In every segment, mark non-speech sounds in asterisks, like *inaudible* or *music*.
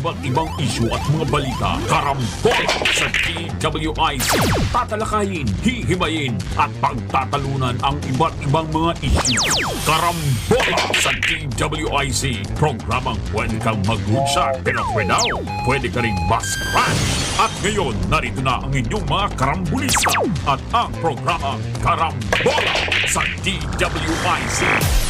Iba't ibang isyu at mga balita karambol sa DWIC. Tatalakayin, hihimayin at pagtatalunan ang iba't ibang mga isyu. Karambol sa DWIC. Programang pwede kang maglunsa, pinatwedaw, pwede ka rin bus crash. At ngayon, narito na ang inyong mga karambulista at ang programa Karambola sa DWIC.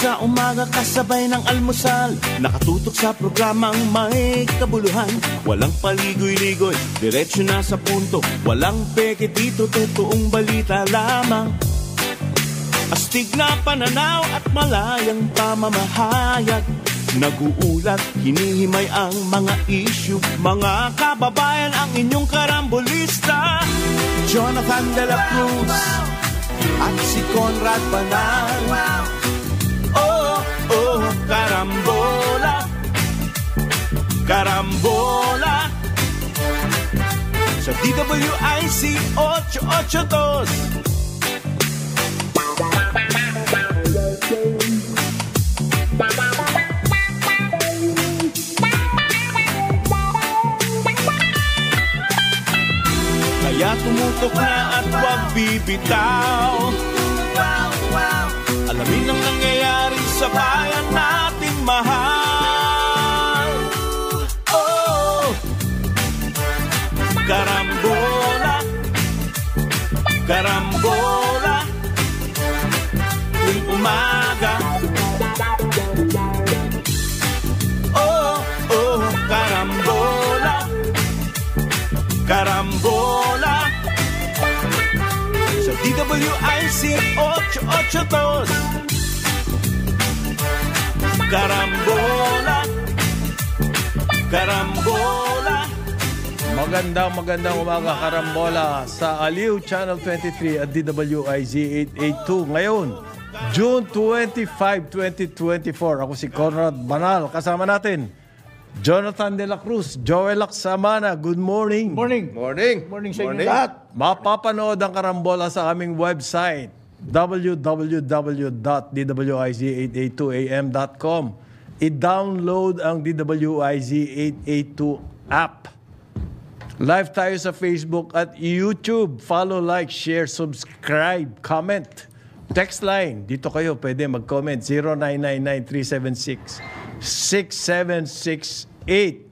sa umaga kasabay ng almusal Nakatutok sa programang may kabuluhan Walang paligoy-ligoy, diretsyo na sa punto Walang peke dito, totoong balita lamang Astig na pananaw at malayang pamamahayag Naguulat, hinihimay ang mga issue Mga kababayan ang inyong karambolista Jonathan de la Cruz At si Conrad Banal Carambola Sa DWIC 882 Kaya tumutok na at wag bibitaw 1882. Karambola, karambola. Magandang magandang umaga, karambola sa Aliw Channel 23 at DWIZ 882. Ngayon, June 25, 2024. Ako si Conrad Banal. Kasama natin Jonathan De La Cruz, Joel Aksamana, good morning. Morning. Morning. Morning sa inyo lahat. Mapapanood ang karambola sa aming website www.dwiz882am.com I-download ang DWIZ 882 app. Live tayo sa Facebook at YouTube. Follow, like, share, subscribe, comment. Text line. Dito kayo pwede mag-comment. 0999 6768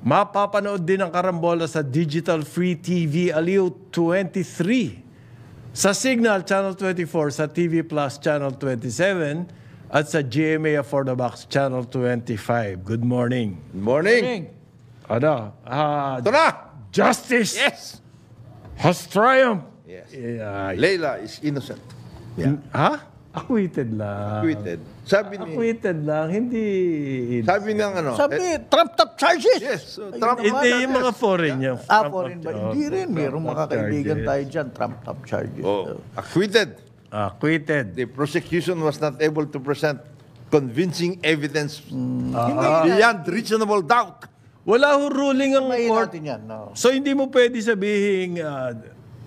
Mapapanood din ang karambola sa Digital Free TV Aliw 23, sa Signal Channel 24, sa TV Plus Channel 27, at sa GMA For the Box Channel 25. Good morning. Good morning. morning. Ano? Uh, na! Justice yes. has triumphed. Yes. Yeah. Leila is innocent. Yeah. Ha? Huh? Acquitted lang. Acquitted. Sabi ni... Acquitted lang, hindi... Sabi ng ano? Sabi, eh- trumped up charges! Yes, so, trumped Hindi yung mga foreign niya. Ah, foreign ba? Hindi rin. Merong mga kaibigan tayo diyan, trumped up charges. Oh, acquitted. Acquitted. The prosecution was not able to present convincing evidence mm. uh, beyond reasonable doubt. Wala ho ruling ang court. Yan, no. So hindi mo pwede sabihin uh,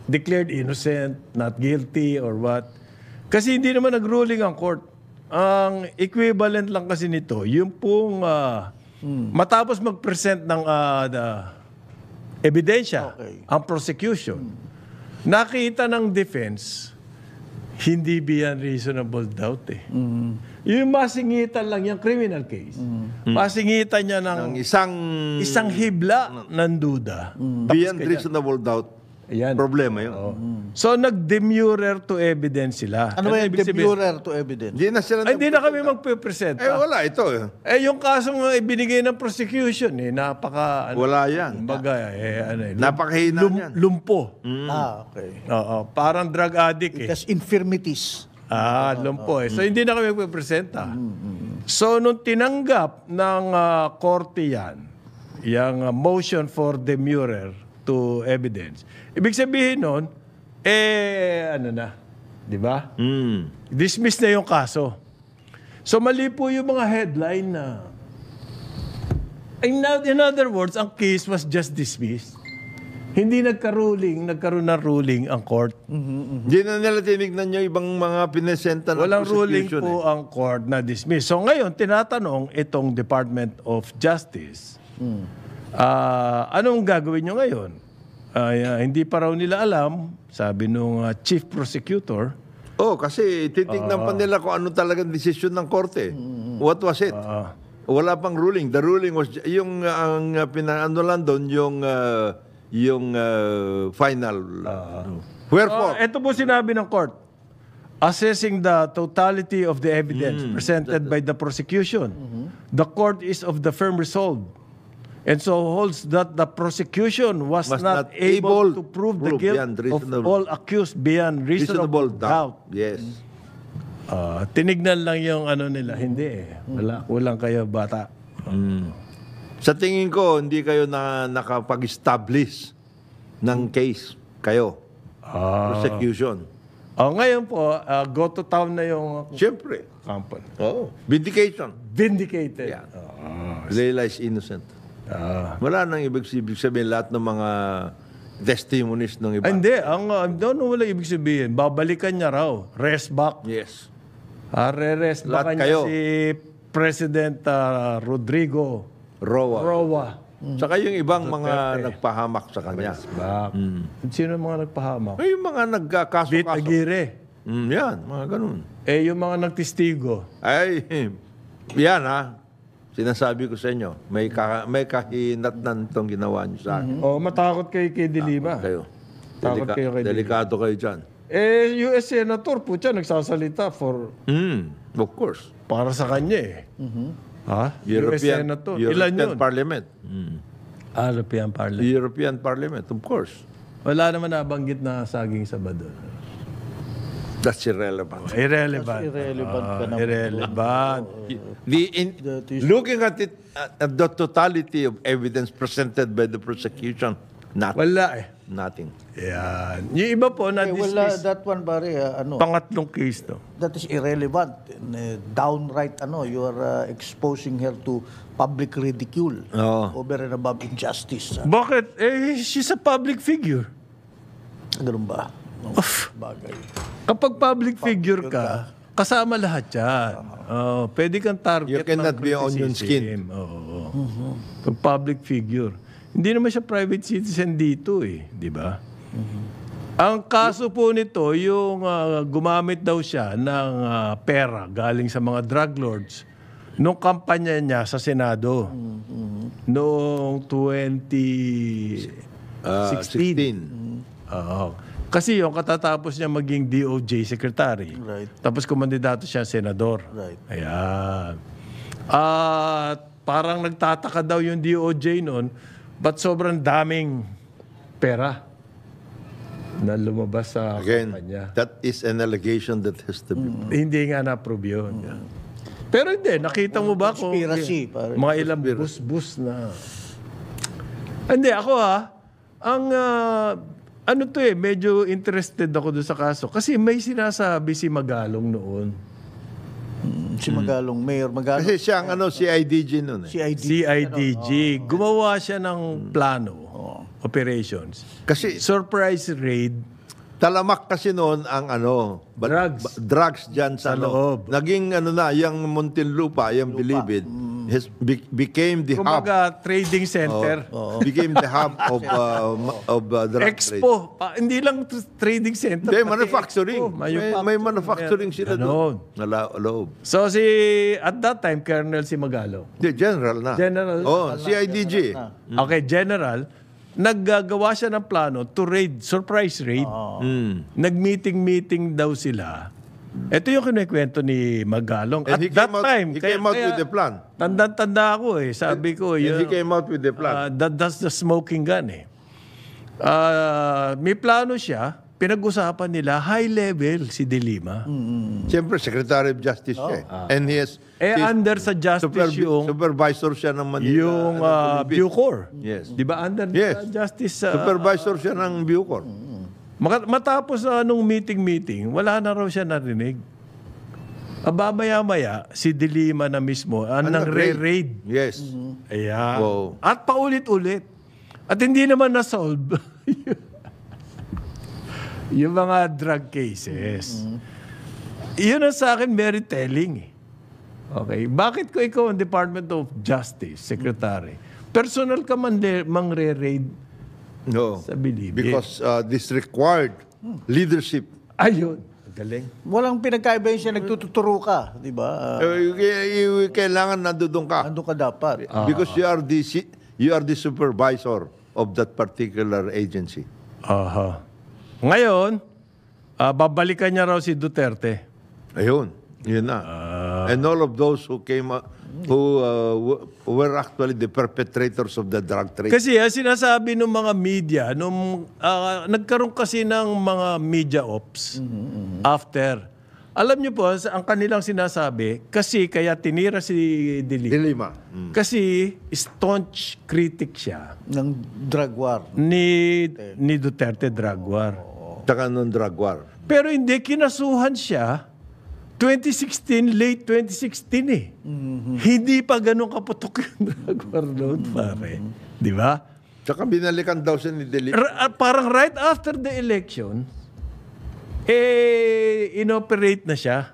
declared innocent, not guilty, or what kasi hindi naman nag-ruling ang court. Ang equivalent lang kasi nito, yung pong uh, hmm. matapos mag-present ng uh, the ebidensya, okay. ang prosecution, hmm. nakita ng defense, hindi beyond reasonable doubt eh. Mm. Yung masingitan lang yung criminal case. Hmm. Mm. Masingitan niya ng, ng isang isang hibla ng, ano. ng duda. Mm. Beyond reasonable doubt yan. Problema yun. Mm. So, nag-demurrer to evidence sila. Ano ba ano yung ibig to evidence? Hindi na sila... Ay, hindi na kami magpe-present. Eh, ah. wala ito. eh. eh yung kaso nga ibinigay eh, ng prosecution, eh, napaka... Ano, Wala yan. Baga, eh, ano, eh, Napakahina lum- yan. lumpo. Mm. Ah, okay. Oo, parang drug addict eh. Because infirmities. Ah, ah lumpo ah, eh. So, mm. hindi na kami magpe-presenta. So, nung tinanggap ng ah, korte yan, yung ah, motion for demurrer to evidence, Ibig sabihin nun, eh, ano na, di ba? Mm. Dismiss na yung kaso. So mali po yung mga headline na, in, in other words, ang case was just dismissed. Hindi nagka-ruling, nagkaroon ng ruling ang court. Hindi mm mm-hmm. na nila tinignan yung ibang mga pinesenta ng Walang ruling po eh. ang court na dismiss. So ngayon, tinatanong itong Department of Justice, mm. uh, anong gagawin nyo ngayon? ay uh, hindi pa raw nila alam, sabi nung uh, chief prosecutor. Oh, kasi titignan uh, pa ah. nila kung ano talagang desisyon ng korte. What was it? Uh, Wala pang ruling. The ruling was yung ang uh, pinaano lang doon yung uh, yung uh, final. Uh, Wherefore? Uh, ito po sinabi ng court. Assessing the totality of the evidence mm, presented that, by the prosecution, mm-hmm. the court is of the firm resolve And so holds that the prosecution was, was not, not able, able, to prove, prove the guilt of all accused beyond reasonable, reasonable doubt. Yes. Uh, tinignan lang yung ano nila. Hindi eh. Wala, walang kayo bata. Mm. Sa tingin ko, hindi kayo na nakapag-establish ng case. Kayo. Ah. Prosecution. Oh, ngayon po, uh, go to town na yung Siyempre. company. Oh. Vindication. Vindicated. Yeah. Oh. Realize innocent. Uh, wala nang ibig sabihin lahat ng mga testimonies ng iba. Ah, hindi, ang uh, ah, know wala ibig sabihin, babalikan niya raw, rest back. Yes. Ah, re-rest back niya si President uh, Rodrigo Roa. Roa. Mm. Saka yung ibang Duterte. mga nagpahamak sa kanya. Rest back. Mm. Sino yung mga nagpahamak? Ay, eh, yung mga nagkakaso-kaso. Bit Aguirre. Mm, yan, mga ganun. Eh, yung mga nagtistigo. Ay, yan ha. Sinasabi ko sa inyo, may, ka, may kahinatnan itong ginawa niyo sa akin. Oh, matakot kayo kay Diliba. Kayo. Takot kayo kay Delikado kayo diyan. Eh, US Senator po siya nagsasalita for Hmm, of course. para sa kanya eh. Mhm. Ha? European, Senator. Ilan European yun? Parliament. Mm. European Parliament. European Parliament, of course. Wala naman nabanggit na saging Sabado. That's irrelevant. Irrelevant. That's irrelevant ka naman. Irrelevant. Oh, the, in, looking at it, at uh, the totality of evidence presented by the prosecution, nothing. Wala eh. Nothing. Yan. Yung iba po, na eh, wala, case, that one pare, uh, ano, pangatlong case to. That is irrelevant. Uh, downright, ano, you are uh, exposing her to public ridicule oh. over and above injustice. Uh. Bakit? Eh, she's a public figure. Ganun ba? Of, bagay. Kapag public figure ka, kasama lahat yan. Oh, pwede kang target You cannot be on your skin. Oo. Oh, public figure. Hindi naman siya private citizen dito eh, di ba? Mm-hmm. Ang kaso po nito, yung ah, gumamit daw siya ng ah, pera galing sa mga drug lords nung kampanya niya sa Senado mm-hmm. noong 20... Ah, 16. Oo. Kasi yung katatapos niya maging DOJ secretary. Right. Tapos kumandidato siya senador. Right. Ayan. At parang nagtataka daw yung DOJ noon, but sobrang daming pera na lumabas sa Again, kanya. that is an allegation that has to be mm. Hindi nga na-approve yun. Mm. Pero hindi, nakita mo ba kung okay, mga ilang bus-bus na... Hindi, ako ha, ah. ang uh, ano to eh, medyo interested ako doon sa kaso. Kasi may sinasabi si Magalong noon. Mm, si Magalong, Mayor Magalong. Kasi siya ang ano, CIDG noon eh. CIDG. CIDG. Gumawa siya ng plano, oh. operations. Kasi surprise raid Talamak kasi noon ang ano, Drugs. ba- drugs diyan sa, Sa ano. loob. Naging ano na, yung Muntinlupa, yung Bilibid, mm. has be- became the hub. Kumbaga, trading center. Oh, oh, oh. Became the hub of *laughs* uh, of uh, drug Expo. Pa- hindi lang tr- trading center. Hindi, manufacturing. expo, May, may manufacturing sila doon. Ganon. Na loob. So si, at that time, Colonel si Magalo. Hindi, general na. General. Oh, CIDG. Okay, general naggagawa siya ng plano to raid, surprise raid. Oh. Mm. Nag-meeting-meeting daw sila. Ito yung kinikwento ni Magalong. And At that out, time, he kaya, came out kaya, with the plan. Tanda-tanda ako eh. Sabi ko, and yun, he came out with the plan. Uh, that, that's the smoking gun eh. Uh, may plano siya pinag-usapan nila high level si De Mm-hmm. Siyempre, Secretary of Justice eh. oh. siya. Ah. And he has... Eh, under sa justice supervi- yung... Supervisor siya ng Manila. Yung uh, Bucor. Yes. Di ba under yes. sa justice... Uh, supervisor siya ng Bucor. Mm-hmm. Matapos na nung meeting-meeting, wala na raw siya narinig. Abamaya-maya, si Dilima na mismo, ah, ang nang re-raid. Yes. Mm-hmm. Ayan. Wow. At paulit-ulit. At hindi naman na-solve. *laughs* Yung mga drug cases. Mm-hmm. Yun ang sa akin very telling. Eh. Okay? Bakit ko ikaw ang Department of Justice, Secretary? Personal ka man le- mangre-raid no, sa Bilibid. Because uh, this required leadership. Ayun. Galing. Walang pinagkaiba yun siya, nagtututuro ka, di ba? Uh, uh, kailangan nandoon ka. Nandoon ka dapat. Uh, because you are the you are the supervisor of that particular agency. Aha. Uh-huh. Ngayon, uh, babalikan niya raw si Duterte. Ayun, yun na. Uh, And all of those who came up, uh, who uh, were actually the perpetrators of the drug trade. Kasi ha, ah, sinasabi ng mga media, nung, uh, nagkaroon kasi ng mga media ops mm-hmm. mm-hmm. after. Alam niyo po, ang kanilang sinasabi, kasi kaya tinira si Dilima. Dilima. Mm. Kasi staunch critic siya. Ng drug war. Ni, Duterte. ni Duterte drug war. Oh. Taka ng drug war. Pero hindi, kinasuhan siya 2016, late 2016 eh. Mm-hmm. Hindi pa ganun kaputok yung *laughs* drug war noon, mm-hmm. pare. Mm-hmm. Di ba? Tsaka binalikan daw siya ni Delic. Ra- ah, parang right after the election, eh, inoperate na siya.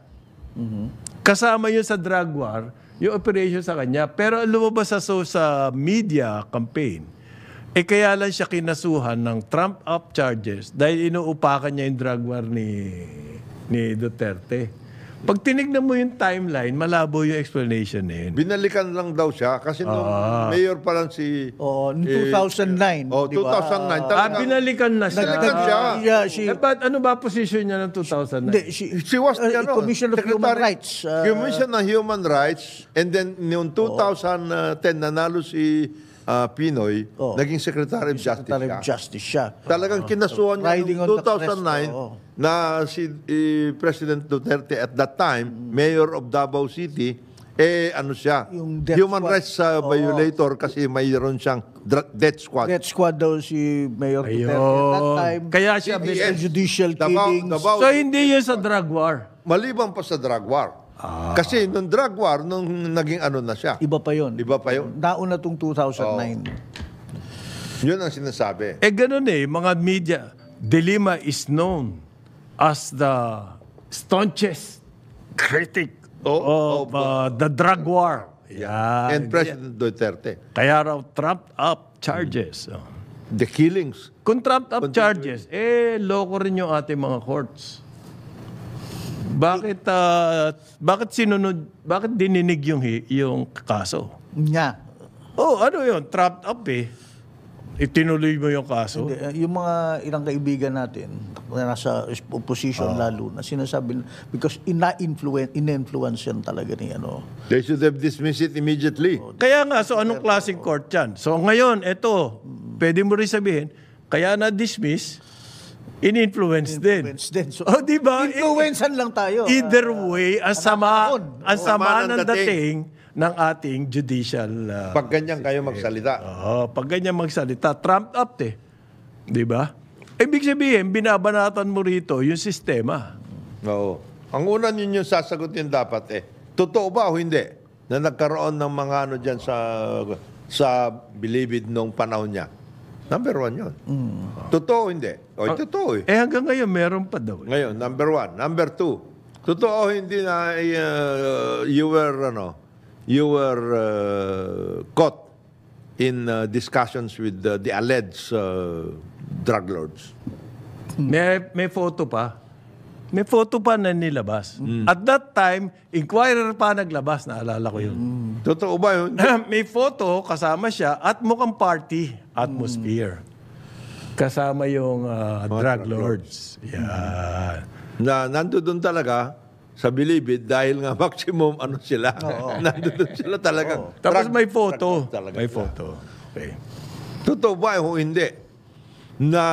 Mm-hmm. Kasama yun sa drug war, yung operation sa kanya. Pero lumabas sa, so, sa media campaign, eh kaya lang siya kinasuhan ng Trump up charges dahil inuupakan niya yung drug war ni, ni Duterte. Pag tinignan mo yung timeline, malabo yung explanation na yun. Binalikan lang daw siya kasi nung ah. mayor pa lang si... Eh, oh, noong 2009. oh, 2009. di ba? Ah, binalikan na siya. Binalikan siya. Ah, yeah, she, Eh, ba't ano ba position niya ng 2009? hindi, she, She was uh, ano, Commission of Human Rights. uh, Commission on Human Rights and then noong 2010 nanalo si uh, Pinoy, Oo. Oh. naging Secretary of Justice Secretary of siya. Justice siya. Talagang oh. kinasuhan niya noong the crest, 2009 na si eh, President Duterte at that time, mm. Mayor of Davao City, eh ano siya, Yung human squad. rights uh, violator kasi mayroon siyang death squad. Death Squad daw si Mayor Duterte at that time. Kaya siya, Yes. Judicial Davao- killings. Davao- So, hindi yun sa drug war. Maliban pa sa drug war, Ah. Kasi nung drug war, nung naging ano na siya. Iba pa yon. Iba pa yon. Nauna tong 2009. Yun ang sinasabi. Eh ganun eh, mga media, Delima is known as the staunchest critic Oh, of oh, uh, oh. the drug war. Yeah. And President Duterte. Kaya raw trumped up charges. Oh. The killings. Kung trumped up Continue. charges, eh, loko rin yung ating mga courts. Bakit uh, bakit sinunod bakit dininig yung yung kaso? Nga. Oh, ano 'yon? Trapped up eh. Itinuloy mo yung kaso? Hindi, eh, yung mga ilang kaibigan natin na nasa opposition uh, lalo na sinasabi because ina-influence ina influence yan talaga ni ano. They should have dismissed it immediately. Oh, kaya nga so anong klaseng court 'yan? So ngayon eto, mm pwede mo rin sabihin kaya na dismiss In-influence din. Influence din. So, Oh, di ba? influencean lang tayo. Either ah, way, ang sama, Yun. ang sama ng dating ng ating judicial uh, Pag ganyan kayo magsalita. Oh, pag ganyan magsalita, Trump up eh. Di ba? Ibig sabihin, binabanatan mo rito yung sistema. Oo. Ang una ninyo sasagutin dapat eh, totoo ba o hindi na nagkaroon ng mga ano dyan sa sa bilibid nung panahon niya? Number one yun. Mm. Totoo hindi? O, ah, totoo eh. Eh hanggang ngayon, meron pa daw. Eh. Ngayon, number one. Number two. Totoo hindi na eh, uh, you were, ano, you were uh, caught in uh, discussions with uh, the alleged uh, drug lords. May, may photo pa. May photo pa na nilabas. Mm. At that time, inquirer pa naglabas, naalala ko yun. Mm. Totoo ba yun? *clears throat* may photo, kasama siya, at mukhang party atmosphere. Kasama yung uh, drug lords. Yeah. Na nandoon talaga sa bilibid dahil nga *laughs* maximum ano sila. *laughs* nandoon sila talaga. Tapos may photo. May photo. Okay. Totoo ba o hindi na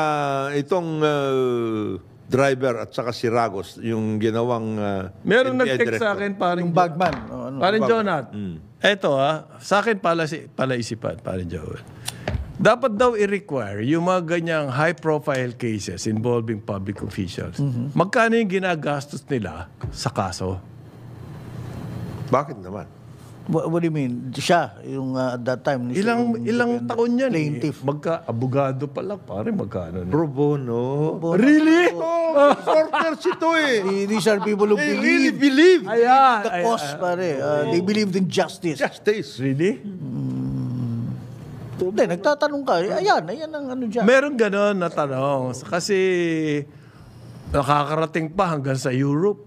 itong uh, driver at saka si Ragos, yung ginawang uh, Meron NPA nag-text sa akin paring ano, Yung bagman. ano? Parin Jonat. Mm. Eto ah, sa akin pala, si, pala isipan, parin Jonat. Dapat daw i-require yung mga ganyang high-profile cases involving public officials. Mm-hmm. Magkano yung ginagastos nila sa kaso? Bakit naman? What, what do you mean? Siya, yung uh, at that time. Ilang yung, ilang taon niya eh. plaintiff. eh. Magka-abogado pala, pare, magkano. Na? Pro bono. Pro bono. Really? Oh, reporters ito eh. These *laughs* are people who they believe. really believe. Ayan, the ayan, cause, pare. Uh, They believed in justice. Justice. Really? Mm. Hindi, nagtatanong ka. Ayan, ayan ang ano dyan. Meron ganun na tanong. Kasi nakakarating pa hanggang sa Europe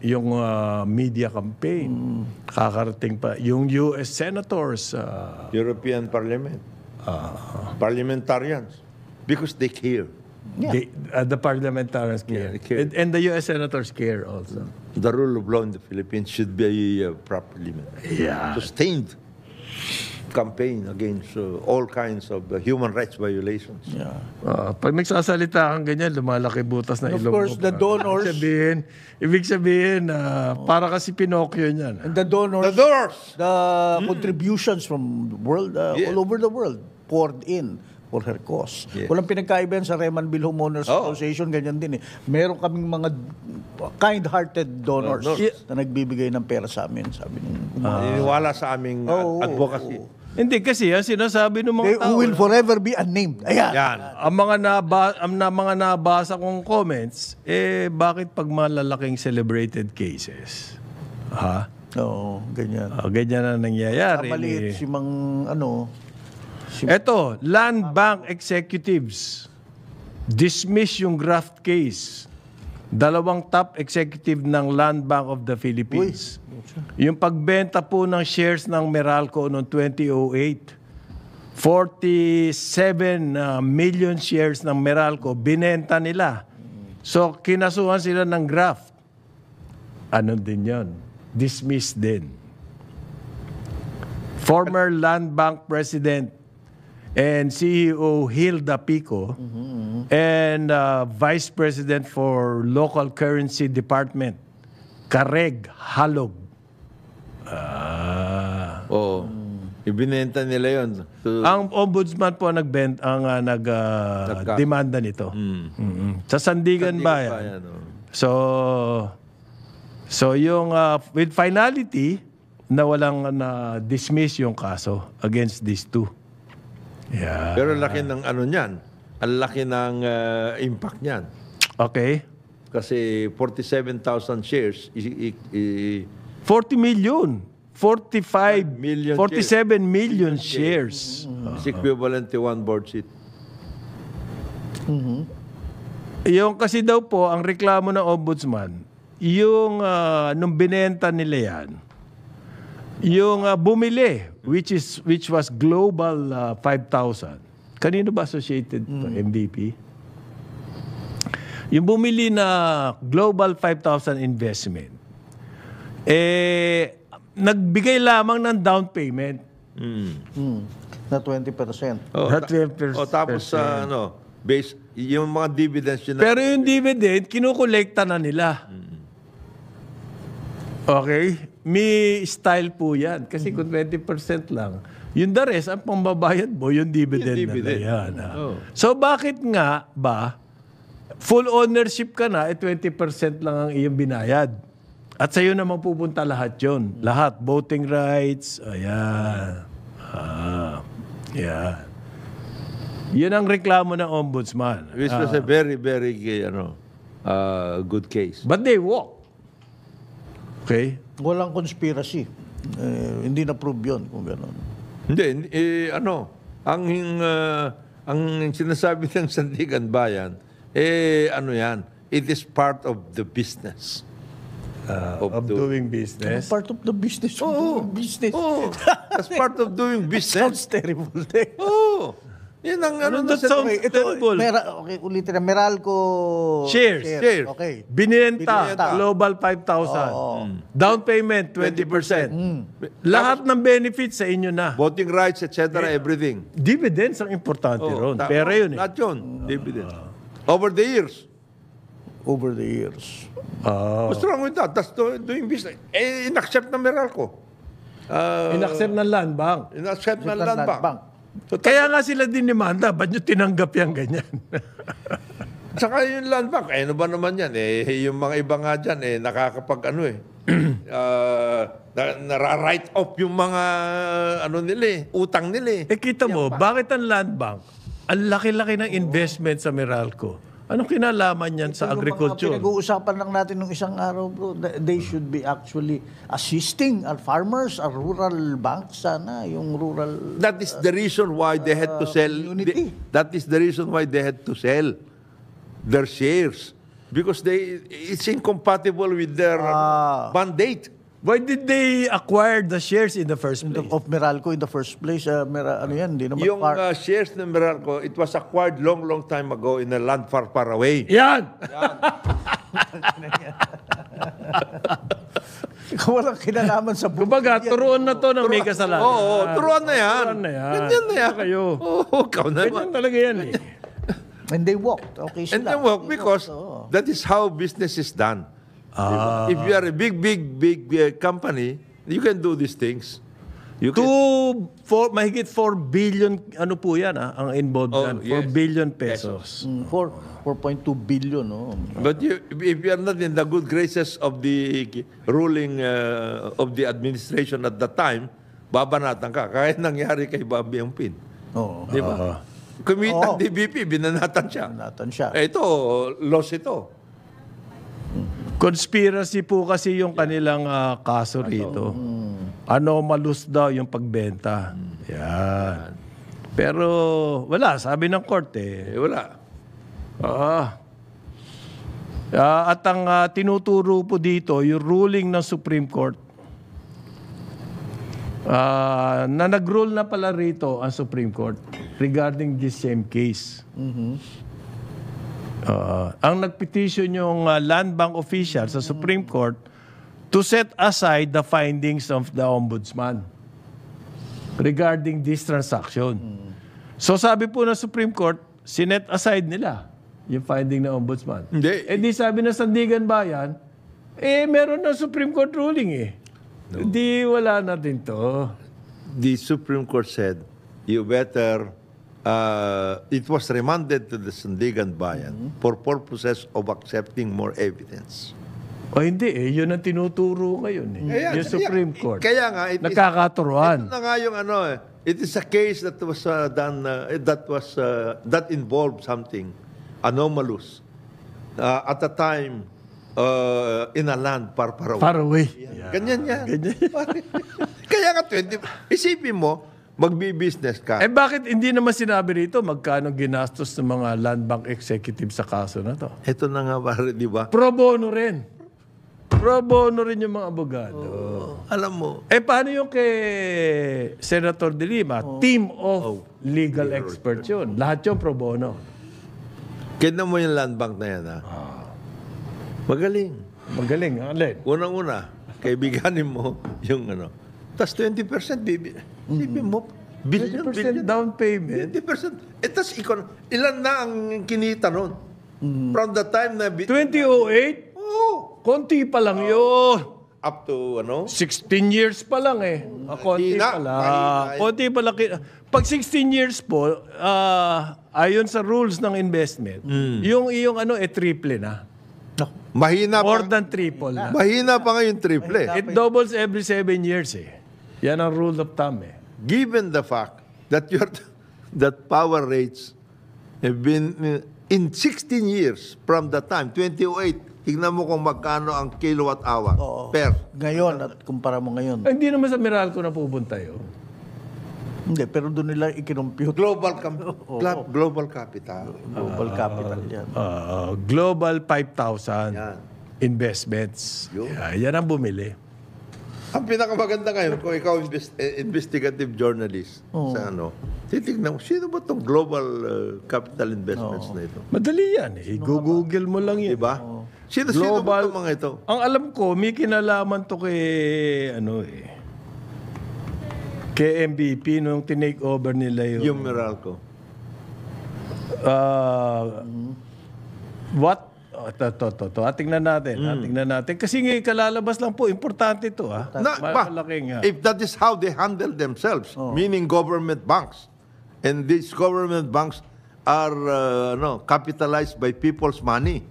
yung uh, media campaign. Mm. Kakarating pa. Yung US senators. Uh, European Parliament. Uh, Parliamentarians. Because they care. Yeah. They, uh, the parliamentarians care. Yeah, care. And, and the U.S. senators care also. The rule of law in the Philippines should be uh, properly yeah. sustained campaign against uh, all kinds of uh, human rights violations. Yeah. Ah, pag sasalita kang ganyan, lumalaki butas na And of ilong course, mo. the donors- Ibig sabihin, ibig sabihin ah, para kasi Pinocchio niyan. And the donors, The donors! the mm. contributions from world uh, Yeah. all over the world poured in for her cause. Yeah. Walang pinagkaiba yan sa Remanville Homeowners Oo. Oh. Association, ganyan din eh. Meron kaming mga kind-hearted donors Donors. na nagbibigay ng pera sa amin, sabi nung Naniniwala sa aming ad- advocacy. oo. Hindi kasi yan sinasabi ng mga They tao. will eh. forever be unnamed. Ayan. Yan. Ang mga naba, ang na, mga nabasa kong comments, eh bakit pag mga lalaking celebrated cases? Ha? Oo, ganyan. Uh, ganyan na nangyayari. Kamaliit si mang ano. Si Eto, land bank executives dismiss yung graft case. Dalawang top executive ng Land Bank of the Philippines. Uy yung pagbenta po ng shares ng Meralco noong 2008, 47 uh, million shares ng Meralco, binenta nila. So, kinasuhan sila ng graft. Ano din yon? Dismissed din. Former Land Bank President and CEO Hilda Pico mm-hmm. and uh, Vice President for Local Currency Department, Kareg Halog. Ah. Oo. Ibinenta nila yon. So, Ang ombudsman po ang nagbent ang uh, nag uh, demanda nito. Mm. Sa Sandigan, Bayan. pa yan, oh. So so yung uh, with finality na walang na dismiss yung kaso against these two. Yeah. Pero laki ng ano niyan. Ang laki ng ah, impact niyan. Okay. Kasi 47,000 shares i- i- i- 40 million. 45 million 47 shares. million shares. Mm-hmm. It's equivalent to one board seat. Mm-hmm. Yung kasi daw po, ang reklamo ng ombudsman, yung uh, nung binenta nila yan, yung uh, bumili, which is which was Global uh, ah, 5,000. Kanino ba associated mm. MVP? Yung bumili na Global 5,000 investment eh, nagbigay lamang ng down payment. Mm. Mm. Na 20%. Oh, na 20%. Oh, tapos sa ah, ano, base, yung mga dividends yun. Pero yung dividend, kinukolekta na nila. Hmm. Okay? May style po yan. Kasi kung 20% hmm. lang, yung the rest, ang pambabayad mo, yung dividend, yung dividend. na yan. Ah. Oh. So, bakit nga ba full ownership ka na, eh 20% lang ang iyong binayad? At sa'yo naman pupunta lahat yon hmm. Lahat. Voting rights. Ayan. Ah, yeah. Yan ang reklamo ng ombudsman. Which was uh, a very, very uh, ano, uh, good case. But they walk. Okay? Walang conspiracy. Eh, hindi na-prove yun kung gano'n. Hindi. Eh, ano, ang, uh, ang sinasabi *laughs* ng Sandigan Bayan, eh, ano yan, it is part of the business uh, of, of do- doing business. Part of the business. Oh, oh. of Oo. doing business. Oo. Oh, As part of doing *laughs* business. Sounds terrible. eh. Oo. Yan ang ano na That sa sounds eh, terrible. Mera, okay, ulitin na. Meralco Shares, shares. Okay. Binenta, Binenta. global 5,000. Hmm. Down payment, 20%. Hmm. Lahat ng benefits sa inyo na. Voting rights, etc., everything. Dividends ang importante ron. Tama. Pera yun eh. Lahat yun. Dividend. Ah. Over the years over the years. Oh. What's wrong with that? That's doing business. Eh, inaccept ng Meralco. Uh, ah. Inaccept ng land bank. inaccept ng Land Bank. So, Kaya nga sila din dinimanda, ba't nyo tinanggap yung ganyan? *laughs* Saka yung land bank, eh, ano ba naman yan? Eh, eh, yung mga iba nga dyan, eh, nakakapag ano eh. *clears throat* Ah, na, nara-write off yung mga ano nila eh, utang nila eh. eh kita mo, bakit ang land bank, ang laki-laki ng investment sa Meralco, Anong kinalaman yan sa agriculture? Pinag-uusapan lang natin nung isang araw, bro. They should be actually assisting our farmers, our rural banks sana, yung rural... That is the reason why they had to uh, sell... Uh, they, that is the reason why they had to sell their shares. Because they it's incompatible with their uh, mandate. Why did they acquire the shares in the first place? Of Meralco in the first place, uh, Mera, ano yan, di naman Yung uh, shares ng Meralco, it was acquired long, long time ago in a land far, far away. Yan! Yan. *laughs* Ikaw walang kinalaman sa buhay. Kumbaga, turuan na to ng may kasalanan. Oo, oh, turuan na yan. Turuan na yan. Ganyan na yan. Kayo. Oo, oh, ikaw na. Ganyan talaga yan eh. And they walked. Okay sila. And they walked because that is how business is done. Diba? Ah. If you are a big, big, big uh, company, you can do these things. You can, Two, four, mahigit 4 billion, ano po yan, ah, ang involved Oh, yan. 4 yes. billion pesos. Mm, 4.2 billion, no? but you, if you are not in the good graces of the ruling uh, of the administration at that time, babanatan ka. Kaya nangyari kay Bobby Angpin. Oo. Di ba? Ah. Kumita ang DBP, binanatan siya. Natan siya. Eh, ito, loss ito. Conspiracy po kasi yung kanilang ah, kaso rito. Hmm. Ano malus daw yung pagbenta. Hmm. Yan. Pero wala, sabi ng korte. Eh, wala. Ah. Ah, at ang ah, tinuturo po dito, yung ruling ng Supreme Court, ah, na nag-rule na pala rito ang Supreme Court regarding this same case. Mm-hmm. Uh, ang nagpetition yung uh, land bank official sa Supreme Court to set aside the findings of the ombudsman regarding this transaction. So sabi po ng Supreme Court, sinet aside nila yung finding ng ombudsman. Hindi. Eh di sabi ng Sandigan Bayan, eh meron ng Supreme Court ruling eh. No. Di wala na din to. The Supreme Court said, you better uh, it was remanded to the Sandigan Bayan mm-hmm. for purposes of accepting more evidence. O oh, hindi eh, yun ang tinuturo ngayon eh. Kaya, yung Supreme kaya, eh, Court. Kaya nga, it nagkakaturuan. Ito na nga yung ano eh. It is a case that was uh, done, uh, eh, that was, uh, that involved something anomalous uh, at a time uh, in a land far, far away. Far away. Yeah. Ganyan yan. Ganyan. *laughs* Kaya nga 20, isipin mo, Magbi-business ka. Eh bakit hindi naman sinabi rito magkano ginastos ng mga land bank executive sa kaso na to? Ito na nga pare, di ba? Pro bono rin. Pro bono rin yung mga abogado. Oh, alam mo. Eh paano yung kay Senator De Lima? Oh. Team of oh. legal Hero. experts yun. Lahat yung pro bono. Kina mo yung land bank na yan ha? Ah. Magaling. Magaling, alin? Ah, Unang-una, kaibiganin mo yung ano. Tapos 20% bibi. Isipin mo, mm-hmm. billion, 20% billion. down payment. 20%. Eh, tas, ilan na ang kinita noon? Mm. From the time na... 2008? Oo. Oh. Konti pa lang oh. yun. Up to, ano? 16 years pa lang eh. Uh, konti na, pa lang. Mahina. Eh. Konti pa lang. Pag 16 years po, uh, ayon sa rules ng investment, mm. yung iyong ano, eh, triple na. Mahina More pa, than triple na. Mahina pa ngayon triple. Mahina eh. It doubles every 7 years eh. Yan ang rule of thumb eh given the fact that your *laughs* that power rates have been uh, in 16 years from the time 28 tingnan mo kung magkano ang kilowatt hour Oo. per Ngayon, at kumpara mo ngayon. Eh, hindi naman sa Meralco na pupunta yun. Hindi, pero doon nila ikinompute global com- gla- *laughs* global capital. global capital yan. Uh, global 5,000 Yan. investments. Yeah, yan ang bumili. Ang pinakamaganda ngayon, kung ikaw eh, investigative journalist oh. sa ano, titignan mo, sino ba itong global uh, capital investments oh. na ito? Madali yan. Eh. Google mo lang yan. Diba? Oh. Sino, global, sino ba itong mga ito? Ang alam ko, may kinalaman to kay, ano eh, kay MVP nung tinake over nila yun. Yung Meralco. Uh, what Oh, to, to, to, to. Atingnan ah, natin. Ah, mm. Atingnan natin. Kasi ngayon eh, kalalabas lang po. Importante ito. Ha? Ah. Na, Malaking, ha? If that is how they handle themselves, oh. meaning government banks, and these government banks are uh, no, capitalized by people's money.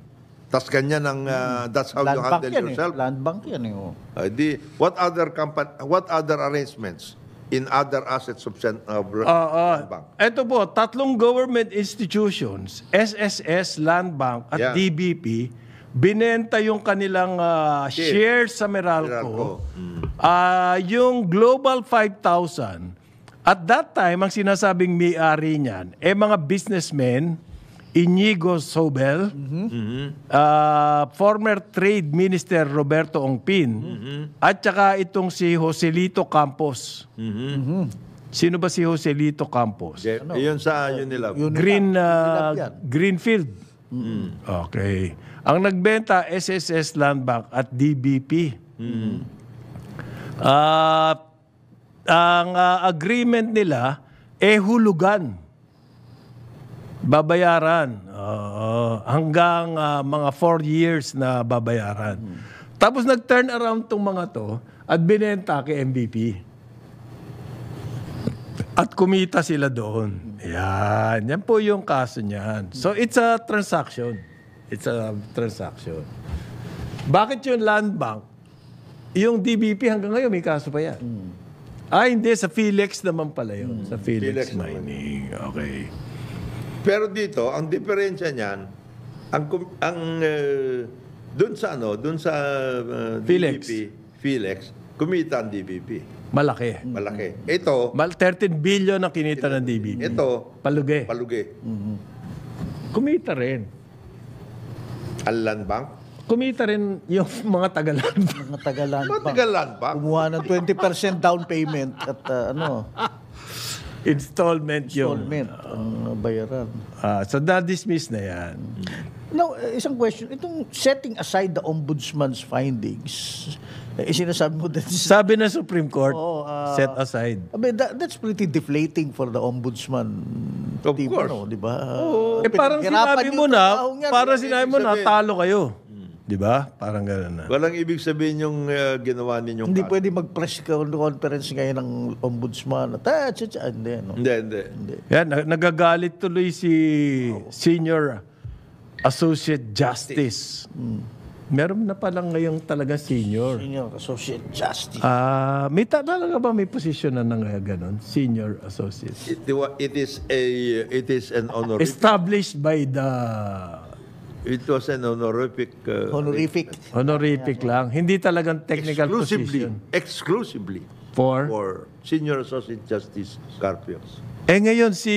Tas ganyan ang uh, that's how Land you handle eh. yourself. Eh. Land bank yan eh. Oh. Uh, the, what other company, what other arrangements? in other assets of Cent- uh, uh, Bank. Ito po, tatlong government institutions, SSS, Land Bank at yeah. DBP, binenta yung kanilang uh, Share. shares sa Meralco. Meralco. Mm. Uh, yung Global 5,000, at that time, ang sinasabing may-ari niyan, eh mga businessmen Inigo Sobel, mm-hmm. uh, former Trade Minister Roberto Ongpin, mm-hmm. at saka itong si Joselito Campos. Mm-hmm. Mm-hmm. Sino ba si Joselito Campos? Okay. Ano? Yun sa yun nila. Green uh, Greenfield. Mm-hmm. Okay. Ang nagbenta SSS Land Bank at DBP. Mm-hmm. Uh, ang uh, agreement nila eh hulugan babayaran uh, hanggang uh, mga 4 years na babayaran. Hmm. Tapos nag-turn around tong mga to at binenta kay MVP. At kumita sila doon. Yan. Yan po yung kaso niyan. So it's a transaction. It's a transaction. Bakit yung land bank, yung DBP hanggang ngayon may kaso pa yan? Hmm. Ah, hindi. Sa Felix naman pala yun. Hmm. Sa Felix, Felix Mining. Naman. Okay. Pero dito, ang diferensya niyan, ang ang uh, eh, doon sa ano, doon sa uh, Felix. DPP, Felix, kumita ang DPP. Malaki. Malaki. Ito, Mal 13 billion ang kinita ng DBP. ito, Palugi. palugi. Mm-hmm. Kumita rin. Ang land bank. Kumita rin yung *laughs* mga tagalan. mga tagalan. Mga tagalan bank. Kumuha ng 20% down payment at ah, ano, Installment yun. Installment, ang bayaran. Ah, so na-dismiss na yan. Now, eh, isang question. Itong setting aside the ombudsman's findings, eh, sinasabi mo that... Sabi ng Supreme Court, Oo, ah, set aside. I mean, that, that's pretty deflating for the ombudsman. Of team, course. Ano, di ba? Oo. Eh parang sinabi eh, mo na, para sinabi mo na, talo kayo. Di ba? Parang gano'n na. Walang ibig sabihin yung uh, ginawa ninyong Hindi pwede mag-press ka conference ngayon ng ombudsman. Ta, tsa, tsa. Hindi, no? Hindi, hindi. hindi. Yan, nagagalit tuloy si oh. Senior Associate Justice. Mm. Meron na palang ngayong talaga senior. Senior Associate Justice. Ah, uh, may talaga ba may posisyon na nang ah, ganun? Senior Associate. It, it is a it is an honor established by the It was an honorific... Uh, Honorific. Honorific lang. Hindi talagang technical exclusively, position. Exclusively for... for Senior Associate Justice Carpio. Eh ngayon si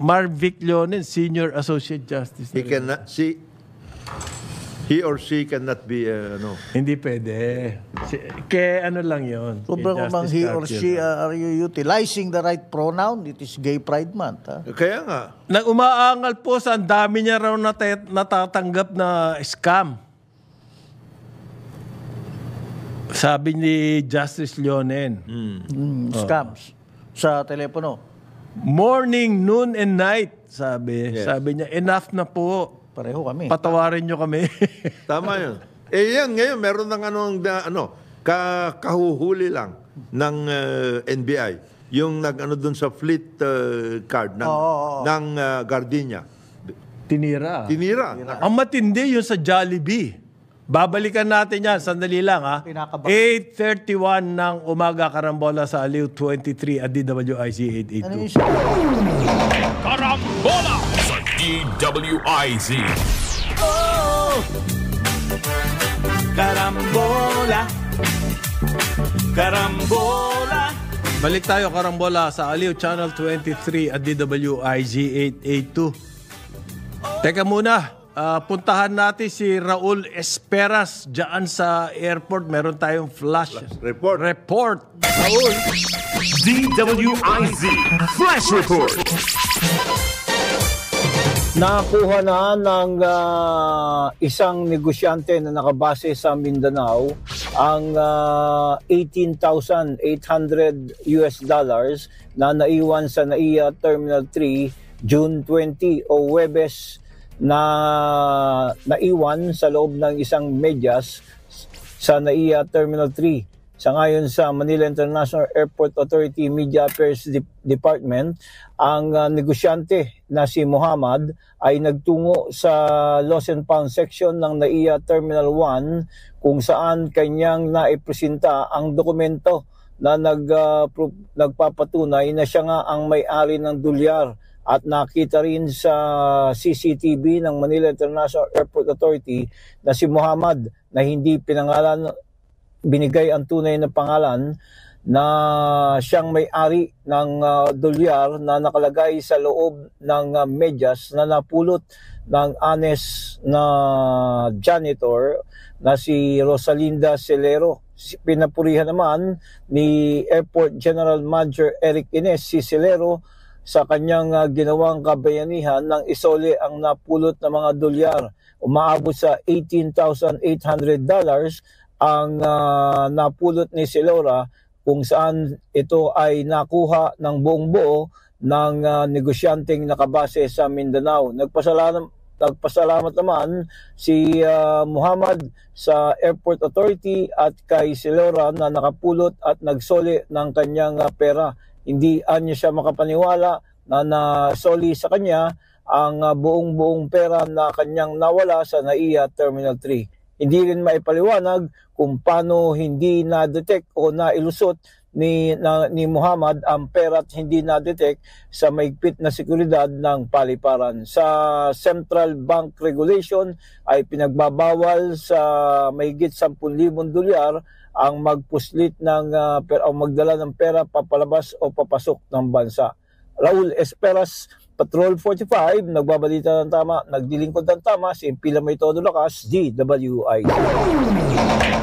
Marvic Leonen, Senior Associate Justice. He cannot see... He or she cannot be, uh, ano. Hindi pwede. Si, ano lang yon sobrang so, bang he or she, uh, are you utilizing the right pronoun? It is Gay Pride Month. Ha? Kaya nga. Nang umaangal po sa ang dami niya raw nat- natatanggap na scam. Sabi ni Justice Leonen. Mm. Mm, oh. scams. Oh. Sa telepono. Morning, noon, and night, sabi. Yes. Sabi niya, enough na po. Pareho kami. Patawarin nyo kami. *laughs* Tama yun. Eh yan, ngayon meron ng ano, ano ka, kahuhuli lang ng uh, eh, NBI. Yung nag-ano dun sa fleet uh, card ng, oh, oh, oh. ng uh, Gardenia. Tinira. Tinira. Tinira. Ang matindi yun sa Jollibee. Babalikan natin yan, sandali lang ha. 8.31 ng umaga, Karambola sa Aliw 23 at DWIC 882. Ano karambola! WIZ. Oh, karambola. Karambola. Balik tayo karambola sa Aliw Channel 23 at DWIZ 882. Teka muna, uh, puntahan natin si Raul Esperas diyan sa airport. Meron tayong flash, report. Report. Raul. DWIZ Flash Report. Nakuha na ng uh, isang negosyante na nakabase sa Mindanao ang uh, 18,800 US dollars na naiwan sa NAIA Terminal 3 June 20 o Webes na naiwan sa loob ng isang medyas sa NAIA Terminal 3. Sa ngayon sa Manila International Airport Authority Media Affairs Department, ang uh, negosyante na si Muhammad ay nagtungo sa Loss and found section ng NAIA Terminal 1 kung saan kanyang naipresenta ang dokumento na nag, uh, nagpapatunay na siya nga ang may-ari ng dolyar at nakita rin sa CCTV ng Manila International Airport Authority na si Muhammad na hindi pinangalan binigay ang tunay na pangalan na siyang may-ari ng uh, dolyar na nakalagay sa loob ng uh, medyas na napulot ng anes na janitor na si Rosalinda Celero. Pinapurihan naman ni Airport General Manager Eric Ines si Celero sa kanyang uh, ginawang kabayanihan ng isole ang napulot na mga dolyar. Umaabot sa $18,800 ang uh, napulot ni Silora kung saan ito ay nakuha ng buong buo ng uh, negosyanteng nakabase sa Mindanao. Nagpasalamat Nagpasalamat naman si uh, Muhammad sa Airport Authority at kay Silora na nakapulot at nagsoli ng kanyang uh, pera. Hindi anya siya makapaniwala na nasoli sa kanya ang uh, buong-buong pera na kanyang nawala sa NAIA Terminal 3. Hindi rin maipaliwanag kung paano hindi na-detect o nailusot ni, na, ni Muhammad ang pera at hindi na-detect sa maigpit na seguridad ng paliparan. Sa Central Bank Regulation ay pinagbabawal sa mahigit 10,000 dolyar ang magpuslit ng uh, ah, pera, o magdala ng pera papalabas o papasok ng bansa. Raul Esperas Patrol 45, nagbabalita ng tama, nagdilingkod ng tama, si MP may Todo Lakas, DWIZ.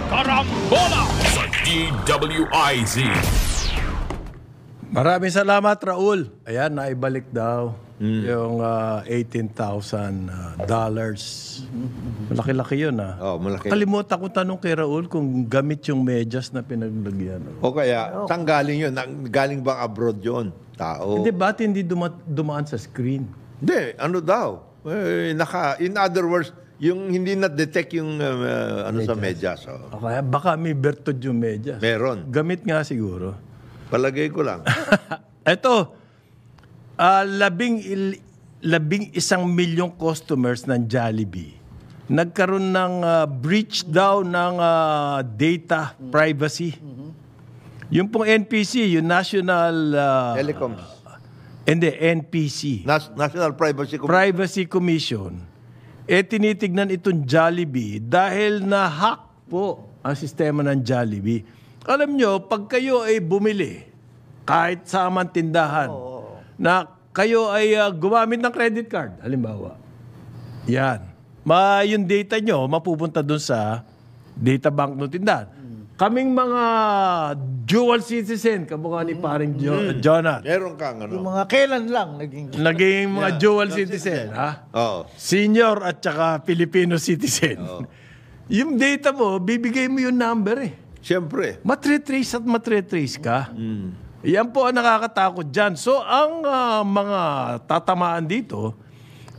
Karambola sa DWIZ. Maraming salamat, Raul. Ayan, naibalik daw mm. yung uh, ah, $18,000. Ah, dollars. Malaki-laki yun, ah. Oh, malaki. Kalimutan ko tanong kay Raul kung gamit yung medyas na pinaglagyan. O kaya, tanggalin oh. tanggaling yun. Galing bang abroad yun? tao. Hindi, eh, ba't hindi duma- dumaan sa screen? Hindi, ano daw? Eh, naka, in other words, yung hindi na-detect yung um, uh, ano sa medyas. Oh. Okay, baka may Bertod yung medyas. Meron. Gamit nga siguro. Palagay ko lang. Ito, *laughs* ah, labing, il- labing isang milyong customers ng Jollibee nagkaroon ng ah, breach daw ng ah, data privacy. Mm-hmm. Yung pong NPC, yung National... Uh, Telecoms. Hindi, NPC. Nas- National Privacy Commission. Privacy Commission. Eh, tinitignan itong Jollibee dahil na-hack po ang sistema ng Jollibee. Alam nyo, pag kayo ay bumili, kahit sa amang tindahan, oh. na kayo ay uh, gumamit ng credit card, halimbawa. Yan. Ma, yung data nyo, mapupunta dun sa data bank ng tindahan. Kaming mga dual citizen, kamukha ni paring jo- mm. eh, Jonat. Meron kang ano. Yung mga kailan lang naging... Naging mga dual citizen, ha? Oo. Senior at saka Filipino *laughs* citizen. yung data mo, bibigay mo yung number eh. Siyempre. Matretrace at matretrace ka. Mm. Yan po ang nakakatakot dyan. So, ang ah, mga tatamaan dito,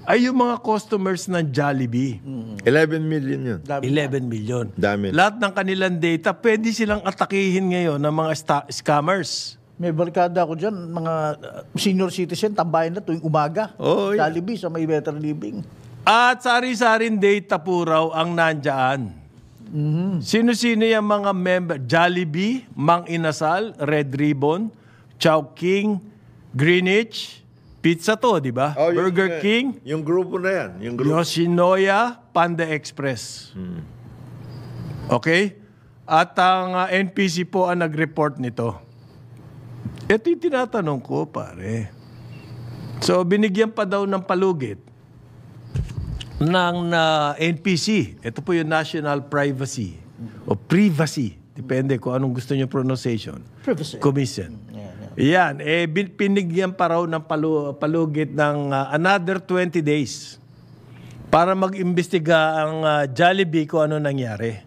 ay yung mga customers ng Jollibee. 11 million yun. 11 million. Dami. Lahat ng kanilang data, pwede silang atakihin ngayon ng mga sta- scammers. May barkada ako dyan, mga uh, senior citizen, tambayan na tuwing umaga. Oo, yeah. Jollibee sa may better living. At sari-saring data po raw ang nandyan. Mm-hmm. Sino-sino yung mga member? Jollibee, Mang Inasal, Red Ribbon, Chowking, Greenwich, Pizza to, di ba? Oh, Burger yung, King. Yung grupo na yan. Yung grupo. Yoshinoya Panda Express. Hmm. Okay? At ang uh, ah, NPC po ang nag-report nito. Ito yung tinatanong ko, pare. So, binigyan pa daw ng palugit ng na ah, NPC. Ito po yung National Privacy o Privacy. Depende kung anong gusto niyo pronunciation. Privacy. Commission. Yan, eh, pinigyan pa raw ng palu- palugit ng uh, another 20 days para mag-imbestiga ang uh, Jollibee kung ano nangyari.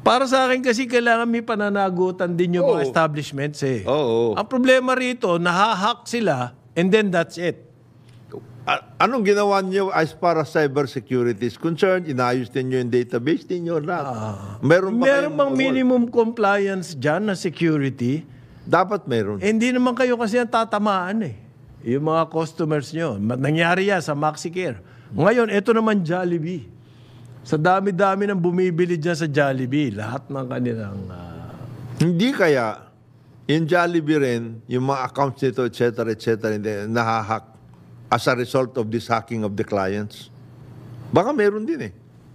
Para sa akin kasi kailangan may pananagutan din yung oh. mga establishments eh. Oo. Oh, oh. Ang problema rito, nahahak sila and then that's it. Anong ginawa niyo as para cyber security is concerned? Inayos din niyo yung database din niyo na. Ah, meron ba meron bang minimum compliance dyan na security? Dapat meron. Eh, hindi naman kayo kasi ang tatamaan eh. Yung mga customers nyo. Nangyari yan sa MaxiCare. Ngayon, ito naman Jollibee. Sa dami-dami ng bumibili dyan sa Jollibee, lahat ng kanilang... Uh... Hindi kaya, yung Jollibee rin, yung mga accounts nito, etc., etc., nahahack as a result of this hacking of the clients. Baka meron din eh.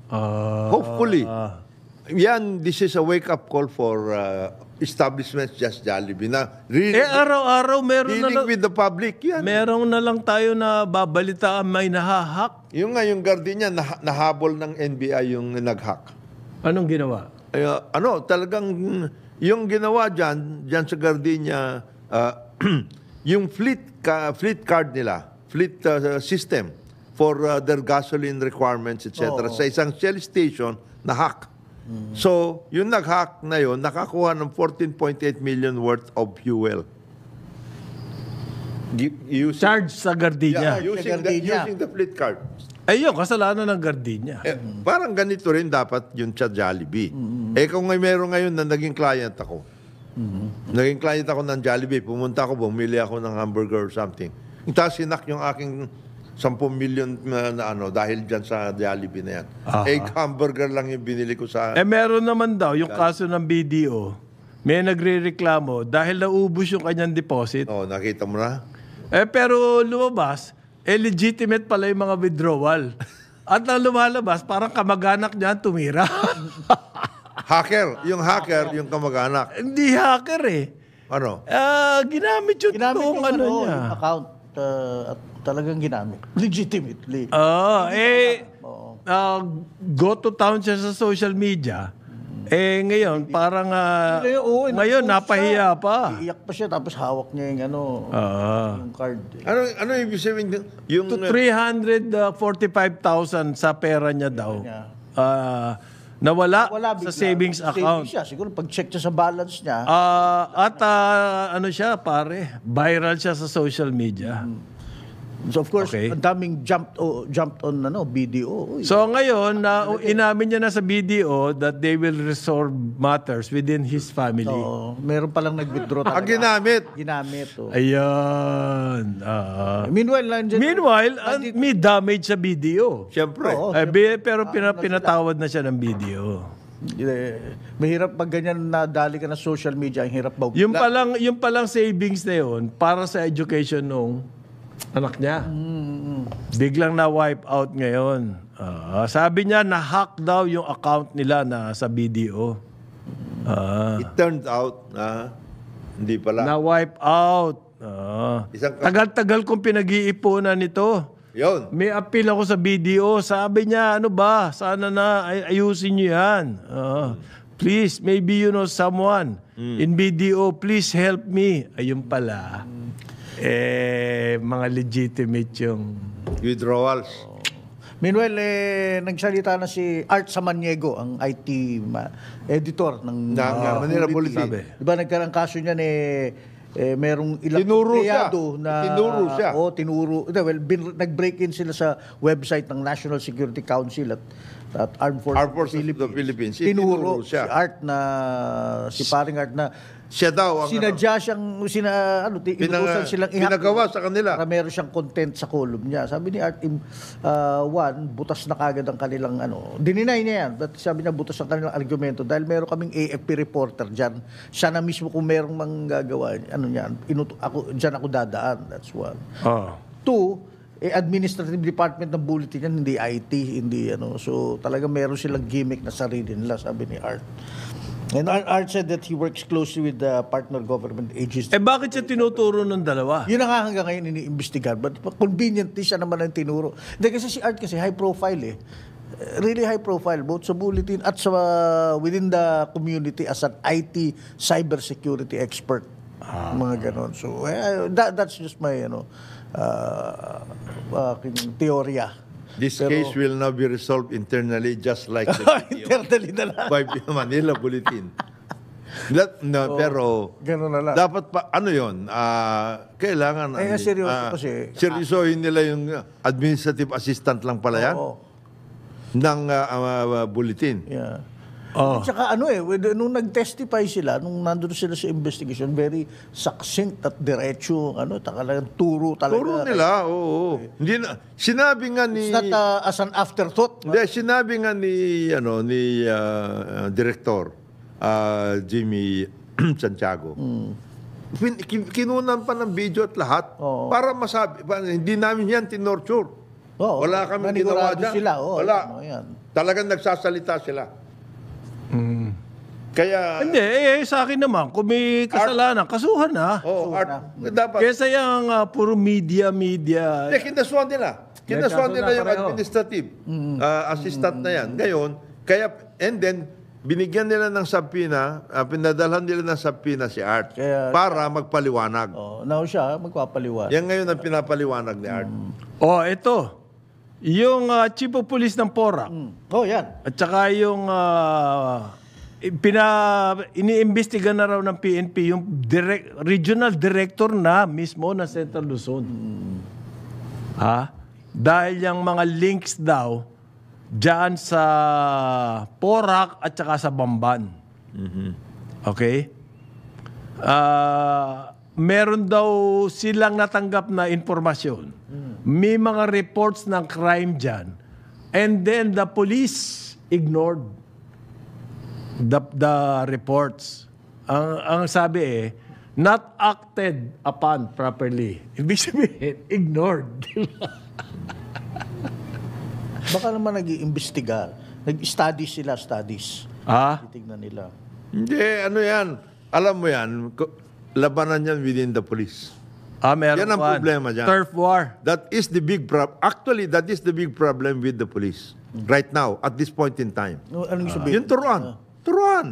Uh, Hopefully. Ah. Yan, this is a wake-up call for uh, establishments just Jollibee na really eh, araw-araw meron na lang, with the public yan. Meron na lang tayo na babalita may nahahak. Yung nga yung Gardenia nah, nahabol ng NBI yung naghack. Anong ginawa? Ay, uh, ano, talagang yung ginawa diyan, diyan sa Gardenia uh, ah, *clears throat* yung fleet ka, fleet card nila, fleet uh, system for uh, their gasoline requirements etc. Oh. Sa isang Shell station na hack. So, yung nag-hack na yun, nakakuha ng 14.8 million worth of fuel. Using, Charge sa Gardenia. Yeah, using, Gardenia. The, using the fleet card. Eh yun, kasalanan ng Gardenia. Eh, Parang ganito rin dapat yung sa Jollibee. Mm-hmm. Eh kung may meron ngayon na naging client ako, mm-hmm. naging client ako ng Jollibee, pumunta ako, bumili ako ng hamburger or something. Tapos sinak yung aking 10 million na, ano dahil diyan sa Jollibee na yan. Aha. Egg hamburger lang yung binili ko sa Eh meron naman daw yung kaso ng BDO. May nagrereklamo dahil naubos yung kanyang deposit. Oh, nakita mo na? Eh pero lumabas, eh legitimate pala yung mga withdrawal. *laughs* At ang lumalabas, parang kamag-anak niya tumira. *laughs* Hacker, yung hacker, yung kamag-anak. Hindi hacker eh. Ano? Ah, ginamit yung Ginamit yung ano, ano niya. account uh, at talagang ginamit. Legitimately. Oh, eh, oh. Uh, go to town siya sa social media. Eh ngayon parang uh, Oo, eh, ngayon napahiya siya. pa. Iiyak pa siya tapos hawak niya yung ano, uh, yung card. Eh. Ano ano ibig sabihin yung to 345,000 sa pera niya daw. Ah uh, nawala Wala sa savings account. Savings siya. Siguro pag-check siya sa balance niya. Uh, at uh, ano siya, pare, viral siya sa social media. Hmm. So of course, okay. ang daming jumped o, jumped on ano, BDO. Oy. So ngayon, na uh, inamin niya na sa BDO that they will resolve matters within his family. So, meron palang nag-withdraw *laughs* ah, talaga. ang ginamit. Ginamit. Oh. Ayun. Uh, meanwhile, nandiyan, meanwhile nandiyan, uh, may damage sa BDO. Siyempre. Oo, uh, siyempre. Pero ah, pina, ah, pinatawad na siya ng BDO. Eh, mahirap pag ganyan nadali ka na social media, ang hirap ba? Yung palang, yung palang savings na yon para sa education nung anak niya. Mm-hmm. Biglang na-wipe out ngayon. Uh, sabi niya, na-hack daw yung account nila na sa BDO. Uh, ah. It turns out na hindi pala. Na-wipe out. Uh, tagal-tagal kong pinag-iipunan nito. Yun. May appeal ako sa BDO. Sabi niya, ano ba? Sana na ay- ayusin niyo yan. Uh, please, maybe you know someone mm. in BDO. Please help me. Ayun pala. Mm eh, mga legitimate yung... Withdrawals. Oh. Meanwhile, eh, nagsalita na si Art Samaniego, ang IT editor ng na, uh, Manila Bulletin. Diba ba nagkaroon kaso niyan eh, eh merong ilang tinuro siya. na tinuro siya. Oh, tinuro. Well, bin, nag-break-in sila sa website ng National Security Council at at Armed Forces, Armed Forces of the Philippines. Philippines. Tinuro, tinuro siya. si Art na si Paring Art na siya daw ang Sinadya ano. siyang, sina, ano, ti- Pinang- inutusan silang ihak. pinagawa sa kanila. Na meron siyang content sa column niya. Sabi ni Art Im, ah, one, butas na kagad ang kanilang ano. Dininay niya yan. But sabi niya, butas ang kanilang argumento. Dahil meron kaming AFP reporter diyan Siya na mismo kung merong manggagawa, ano niyan, inut- ako, dyan ako dadaan. That's one. Oh. Two, eh, administrative department ng bulletin yan, hindi IT, hindi ano. So talaga meron silang gimmick na sarili nila, sabi ni Art. And Art said that he works closely with the partner government agencies. Eh bakit siya tinuturo ng dalawa? Yun na nga hanggang ngayon iniimbestigahan. But conveniently siya naman ang tinuro. Hindi kasi si Art kasi high profile eh. Really high profile both sa bulletin at sa within the community as an IT cybersecurity expert. Ah. Mga ganon. So eh, that, that's just my you know, uh, uh, teorya. This Pero, case will now be resolved internally just like the *laughs* oh, internally na lang. by Manila Bulletin. That, no, oh, so, pero ganun na lang. dapat pa ano 'yon? Uh, ah, kailangan eh, ang, seryoso uh, kasi seryosohin ah, nila yung administrative assistant lang pala yan. Oo. Ng uh, uh, bulletin. Yeah. Oh. At saka ano eh, nung nag-testify sila, nung nandun sila sa investigation, very succinct at diretso, ano, talagang turo talaga. Turo nila, oo. oo. Okay. Eh. Hindi na, sinabi nga ni... It's not uh, as an afterthought. Hindi, no? sinabi nga ni, ano, ni uh, uh director, uh, Jimmy *clears throat* Santiago. Mm kinunan pa ng video at lahat Oo. para masabi, para, hindi namin yan tinorture. Oo, Wala kami ginawa dyan. Sila, oo, Wala. Ano, yan. Talagang nagsasalita sila. Kaya... Hindi, eh, sa akin naman, kung may kasalanan, art, kasuhan na. Oo, oh, art, na. dapat. Kesa yung uh, puro media, media. Hindi, kinasuhan nila. Kinasuhan nila yung pareho. administrative mm. uh, assistant mm. na yan. Ngayon, kaya, and then, binigyan nila ng sapina, uh, ah, pinadalhan nila ng sapina si Art kaya, para magpaliwanag. Oh, now siya, magpapaliwanag. Yan ngayon ang pinapaliwanag ni Art. Mm. Oh, ito. Yung uh, chief of police ng Porac. Hmm. Oh, yan. At saka yung ah, pina iniimbestiga na raw ng PNP yung direct, regional director na mismo na Central Luzon. Hmm. Ha? Dahil yung mga links daw diyan sa Porac at saka sa Bamban. Mm-hmm. Okay? Ah, meron daw silang natanggap na impormasyon hmm. May mga reports ng crime dyan. And then the police ignored the, the reports. Ang, ang sabi eh, not acted upon properly. Ibig sabihin, ignored. *laughs* Baka naman nag-iimbestiga. Nag-study sila, studies. Ha? Titignan nila. Hindi, ano yan. Alam mo yan, labanan yan within the police. Ah, meron Yan ang pa. problema dyan. Turf war. That is the big problem. Actually, that is the big problem with the police right now at this point in time. No, anong uh, sabihin? Yung turuan. Ah. Turuan.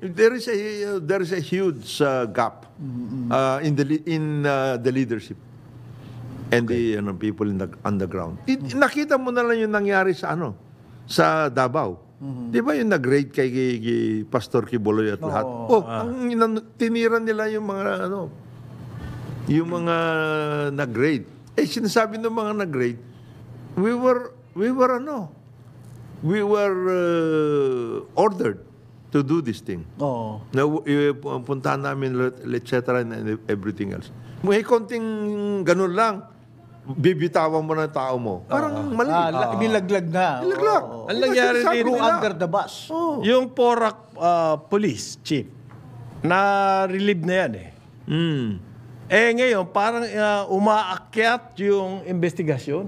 There is a uh, there is a huge uh, gap mm, mm, uh, mm. in the in uh, the leadership and okay. the you know, people in the underground. It, nakita mo na lang yung nangyari sa ano sa Davao. Mm-hmm. Di ba yung nag-raid kay, kay, kay Pastor Kiboloy at lahat? Oh, ah. ang tinira nila yung mga ano, yung mga nag-grade. Eh, sinasabi ng mga nag-grade, we were, we were ano, we were uh, ordered to do this thing. Oo. Na uh, puntahan namin, et cetera, and everything else. May konting ganun lang bibitawan mo na tao mo. Parang uh, mali. Ah, nilaglag na. Nilaglag. Oh, oh. Ang nangyari din under the bus. Oh. Yung Porac uh, police chief, na-relieve na yan eh. Mm. Eh ngayon, parang uh, umaakyat yung investigasyon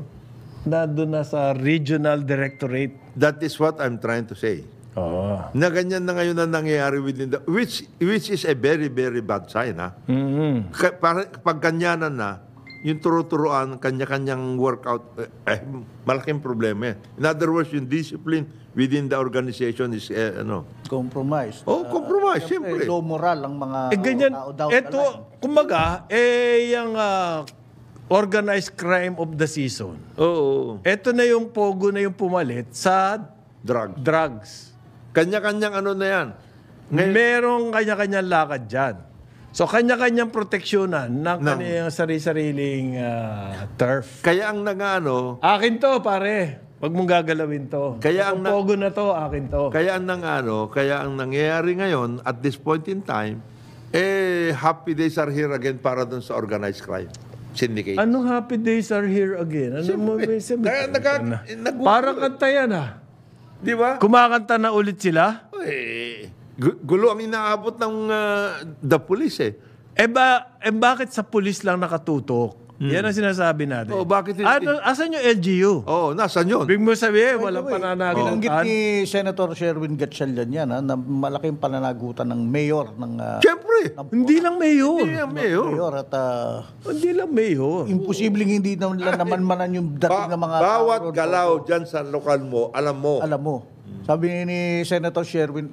na doon na sa regional directorate. That is what I'm trying to say. Oh. Na ganyan na ngayon na nangyayari within the... Which, which is a very, very bad sign, ha? Mm-hmm. Ka- para, pag ganyanan na, yung turuturuan, kanya-kanyang workout, eh, eh, malaking problema eh. In other words, yung discipline within the organization is, eh, ano? Compromise. Oh, ah, compromise, uh, siyempre. Low moral ang mga eh, ganyan, tao daw. Eto, kumbaga, eh, yung uh, organized crime of the season. Oo. Oh, Ito na yung pogo na yung pumalit sa drugs. drugs. Kanya-kanyang ano na yan. Ngayon, Merong kanya-kanyang lakad dyan. So kanya-kanyang proteksyonan ng no. kanyang sarili-sariling uh, turf. Kaya ang nangano... Akin to, pare. Huwag mong gagalawin to. Kaya ang na, pogo na to, akin to. Kaya ang nangano, kaya ang nangyayari ngayon at this point in time, eh, happy days are here again para dun sa organized crime. Syndicate. Anong happy days are here again? Ano mo may Parang kanta yan ah. Di ba? Kumakanta na ulit sila? Eh, gulo ang inaabot ng uh, the police eh. Eh, ba, eh bakit sa police lang nakatutok? Mm. Yan ang sinasabi natin. Oh, bakit? It, ano, asan yung LGU? oh, nasan yun? Big mo sabihin, By walang pananagutan. Binanggit oh. ni Senator Sherwin Gatchalian yan, ha, na malaking pananagutan ng mayor. Ng, uh, Siyempre! Ng, hindi lang mayor. Hindi lang mayor. mayor at, uh, hindi lang mayor. Imposibleng hindi naman nila naman manan yung dating ba- ng mga... Bawat galaw dyan sa lokal mo, alam mo. Alam mo. Hmm. Sabi ni Senator Sherwin,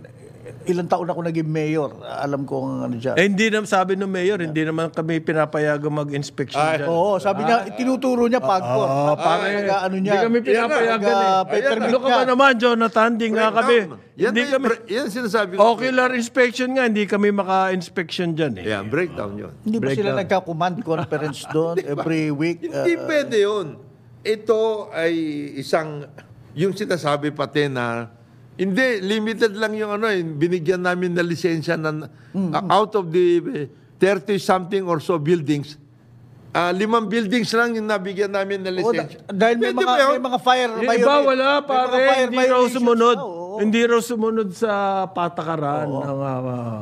ilang taon ako naging mayor. Alam ko ang ano dyan. Eh, hindi naman sabi ng mayor, hindi naman kami pinapayagan mag-inspection Ay, dyan. Oo, sabi niya, tinuturo niya pagpor. Ah, ah para pare. nag ano niya. Hindi kami pinapayagan eh. Ayan, Ano ka ba naman, Jonathan? Hindi nga kami. Yan, Hindi kami. yan sinasabi ko. Ocular inspection nga, hindi kami maka-inspection dyan eh. Yeah, breakdown yun. Hindi ba sila nagka-command conference *laughs* doon every week? Hindi ah, pwede yun. Ito ay isang, yung sinasabi pati na hindi, limited lang yung ano, eh. binigyan namin na lisensya ng mm-hmm. uh, out of the 30 eh, something or so buildings. Uh, limang buildings lang yung nabigyan namin na lisensya. Oh, dahil may Pwede mga, may mga fire Yung iba wala pare, hindi raw sumunod. Oo, oo. Hindi raw sumunod sa patakaran ng uh,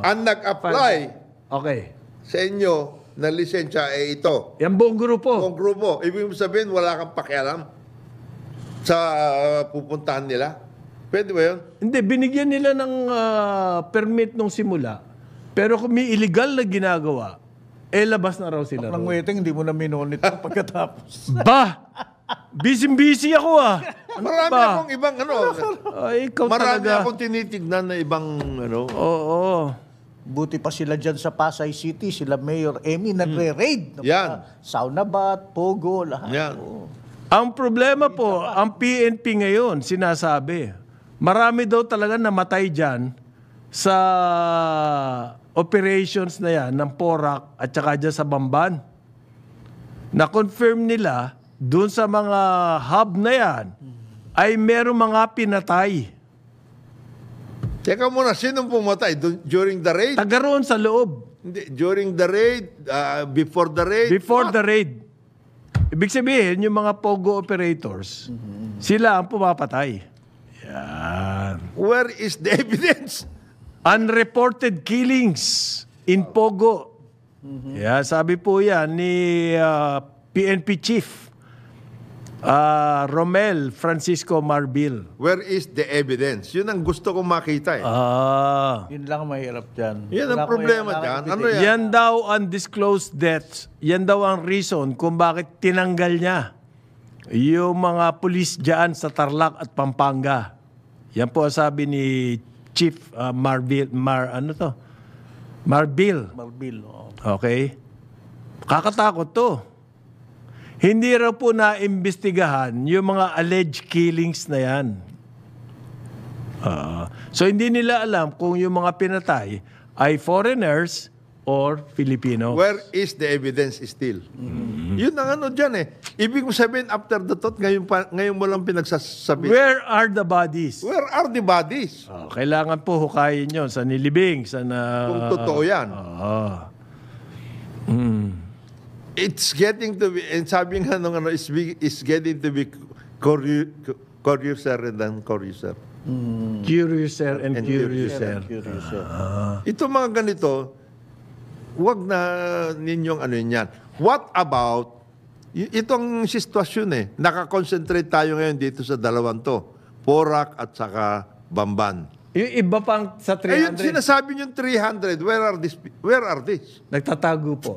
Ang nag-apply Okay. sa inyo na lisensya ay ito. Yan buong grupo. Buong grupo, ibig sabihin wala kang pakialam sa uh, pupuntahan nila. Pwede ba yun? Hindi, binigyan nila ng uh, permit nung simula. Pero kung may illegal na ginagawa, eh labas na raw sila. Ang waiting, hindi mo na minonito pagkatapos. *laughs* ba! Busy-busy ako ah. Ano Marami ba? akong ibang ano. Uh, ikaw Marami talaga. akong tinitignan na ibang ano. Oo. Oh, oh. Buti pa sila dyan sa Pasay City, sila Mayor Amy nagre-raid. Mm. Yan. Sauna bat, Pogo, lahat. Yan. Oh. Ang problema po, ang PNP ngayon, sinasabi, Marami daw talaga namatay dyan sa operations na yan ng PORAC at saka dyan sa Bamban. Na-confirm nila doon sa mga hub na yan ay meron mga pinatay. Teka muna, sinong pumatay during the raid? Taga sa loob. Hindi, during the raid, uh, before the raid. Before what? Ah. the raid. Ibig sabihin, yung mga pogo operators, mm-hmm. sila ang pumapatay. Yan. Where is the evidence? Unreported killings in Pogo. Mm-hmm. Yeah, sabi po yan ni uh, ah, PNP Chief uh, Romel Francisco Marbil. Where is the evidence? Yun ang gusto kong makita eh. Ah. Yun lang mahirap dyan. Yan ang problema dyan. Ano yan? Yan daw undisclosed deaths. Yan daw ang reason kung bakit tinanggal niya yung mga pulis dyan sa Tarlac at Pampanga. Yan po ang sabi ni Chief uh, Marville, Mar, ano to? Marville. Marville, oo. Okay? Kakatakot to. Hindi raw po naimbestigahan yung mga alleged killings na yan. Uh, so hindi nila alam kung yung mga pinatay ay foreigners or Filipino. Where is the evidence still? Mm-hmm. Yun ang ano dyan eh. Ibig mo sabihin, after the thought, ngayon, pa, ngayon mo lang pinagsasabi. Where are the bodies? Where are the bodies? Oh, kailangan po hukayin yun sa nilibing, sa na... Kung totoo yan. Oh. Mm. It's getting to be, and eh, sabi nga nung ano, it's, be, it's getting to be curious, curiouser than curiouser. Mm. Curiouser and, and curiouser. curiouser. Ah. Ito mga ganito, wag na ninyong ano yan. What about, itong sitwasyon eh, nakakonsentrate tayo ngayon dito sa dalawang to, Porak at saka Bamban. Yung iba pang sa 300. Ayun, sinasabi niyong 300. Where are this? Where are this? Nagtatago po.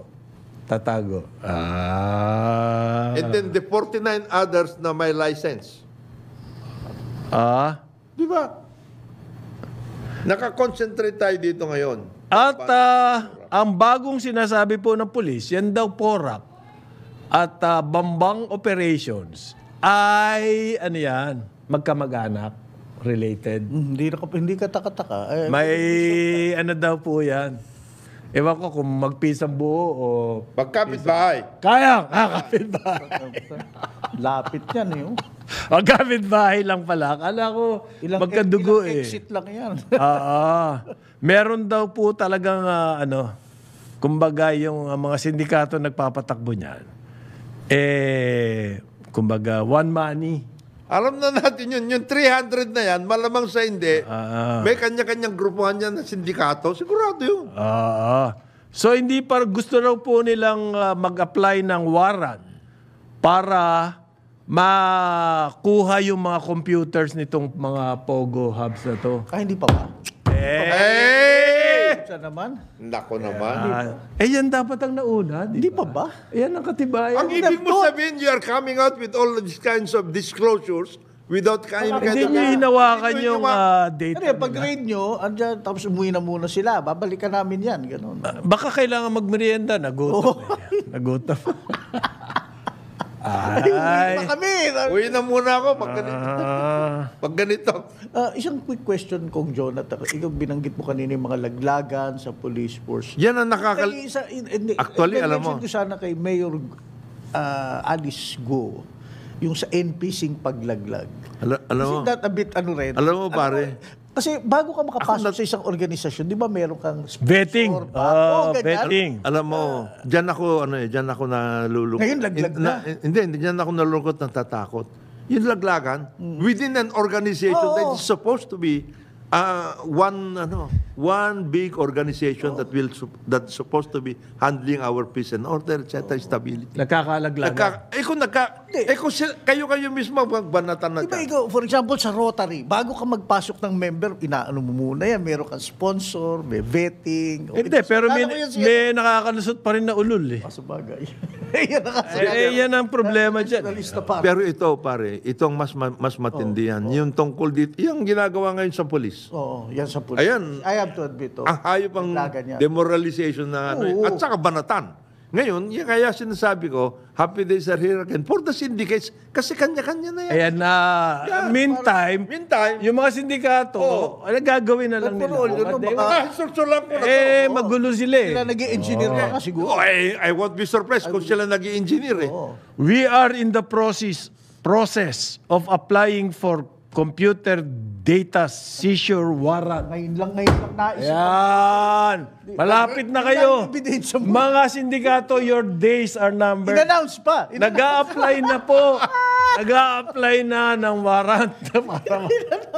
Tatago. Ah. And then the 49 others na may license. Ah. Di ba? Nakakonsentrate tayo dito ngayon. At uh, ang bagong sinasabi po ng pulis, yan daw PORAC at uh, Bambang Operations ay ano yan, magkamag-anak related. Hmm, hindi, na, hindi ka takataka. Ay, May ano daw po yan. Ewan ko kung magpisang buo o... Pagkapit bahay. Kaya! Ah, kapit bahay. *laughs* Lapit yan eh. Oh. *laughs* Ang kapitbahay lang pala. Akala ko ilang magkadugo ilang eh. exit lang yan. Oo. *laughs* Ah, ah, Meron daw po talagang ah, ano, kumbaga yung ah, mga sindikato nagpapatakbo niyan. Eh, kumbaga one money. Alam na natin yun, yung 300 na yan, malamang sa hindi, ah, ah. may kanya-kanyang grupuhan yan na sindikato, sigurado yun. Ah, ah. so hindi para gusto raw po nilang ah, mag-apply ng warrant para makuha yung mga computers nitong mga Pogo hubs na to. Ah, hindi pa ba? Eh! Siya naman. Nako naman. Ah, eh, yan dapat ang nauna, di Hindi pa ba? Yan ang katibayan. Ang ibig mo sabihin, you are coming out with all these kinds of disclosures without kain ka Hindi nyo hinawakan yung ah, data. Ano yan, pag grade nyo, andyan, tapos umuwi na muna sila. Babalikan namin yan. Ganun. Ah, baka kailangan magmerienda. Nagutom. eh. Nagutom. *laughs* Ay, uwi na kami. Uwi na muna ako pag ganito. Ah. pag ganito. Uh, isang quick question kong Jonathan. Ikaw binanggit mo kanina yung mga laglagan sa police force. Yan ang nakakal... Kaya eh, isa, in, in, eh, Actually, alam mo. ko sana kay Mayor uh, Alice Go yung sa NPCing paglaglag. Ala, alam Isn't mo, that a bit ano rin? Alam mo ano pare, ano, kasi bago ka makapasok sa isang organisasyon, di ba meron kang sponsor? Betting. uh, ganyan. betting. alam mo, diyan ako, ano eh, diyan ako nalulungkot. Ngayon laglag na. na. Hindi, diyan ako nalulungkot, natatakot. Yung laglagan, mm. within an organization oh, that is supposed to be uh, one, ano, one big organization that will that supposed to be handling our peace and order, etc., stability. Nagkakaalaglagan. Nagka, ah. eh kung nagka, eh kung kayo-kayo mismo magbanatan na Diba ikaw, for example, sa Rotary, bago ka magpasok ng member, inaano mo muna yan, meron kang sponsor, may vetting. Hindi, okay. pero may, may nakakalusot pa rin na ulol eh. Ah, sabagay. *laughs* yan, eh, eh yan ang problema dyan. Pero ito, pare, itong mas mas matindihan. Oh, oh. Yung tungkol dito, yung ginagawa ngayon sa polis. Oo, yan sa polis. Ayan. I have ah, have to admit, oh, ang hayop ang demoralization na ano, eh. Oo. at saka banatan. Ngayon, y- kaya sinasabi ko, happy days are here again for the syndicates kasi kanya-kanya na yan. Ayan na. Yeah, meantime, Meantime, yung mga sindikato, Oo. Oh. ano gagawin na lang nila? yun, no, they- baka- ah, sur-sur lang ko na to. eh, oh. magulo sila eh. Sila naging engineer pa oh. nga siguro. Oh, I, I won't be surprised kung sila naging engineer eh. We are in the process process of applying for computer data seizure warrant. Ngayon lang, ngayon lang naisip. Yan! Malapit na kayo. Mga sindikato, your days are numbered. In-announce pa. In nag apply na po. *laughs* nag apply na ng warrant.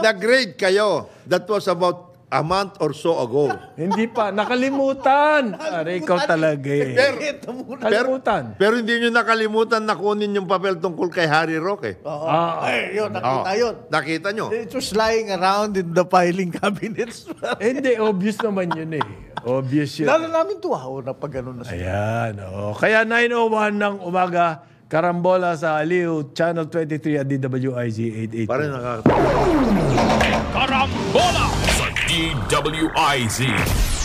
Na-grade kayo. That was about a month or so ago. hindi pa. Nakalimutan. *laughs* Are, ikaw talaga eh. Pero, Kalimutan. Pero hindi nyo nakalimutan na kunin yung papel tungkol kay Harry Roque. Oo. Ah. Ay, yun, nakita Oo. yun. Nakita nyo? It was lying around in the filing cabinets. *laughs* Eh, hindi, obvious naman yun eh. Obvious yun. Lalo namin tuwa oh, na pag ganun na sila. Ayan, oh. Kaya 9.01 ng umaga, Karambola sa Aliw, Channel 23 at DWIZ 88. Parang nakakatawa. Karambola! G W I Z.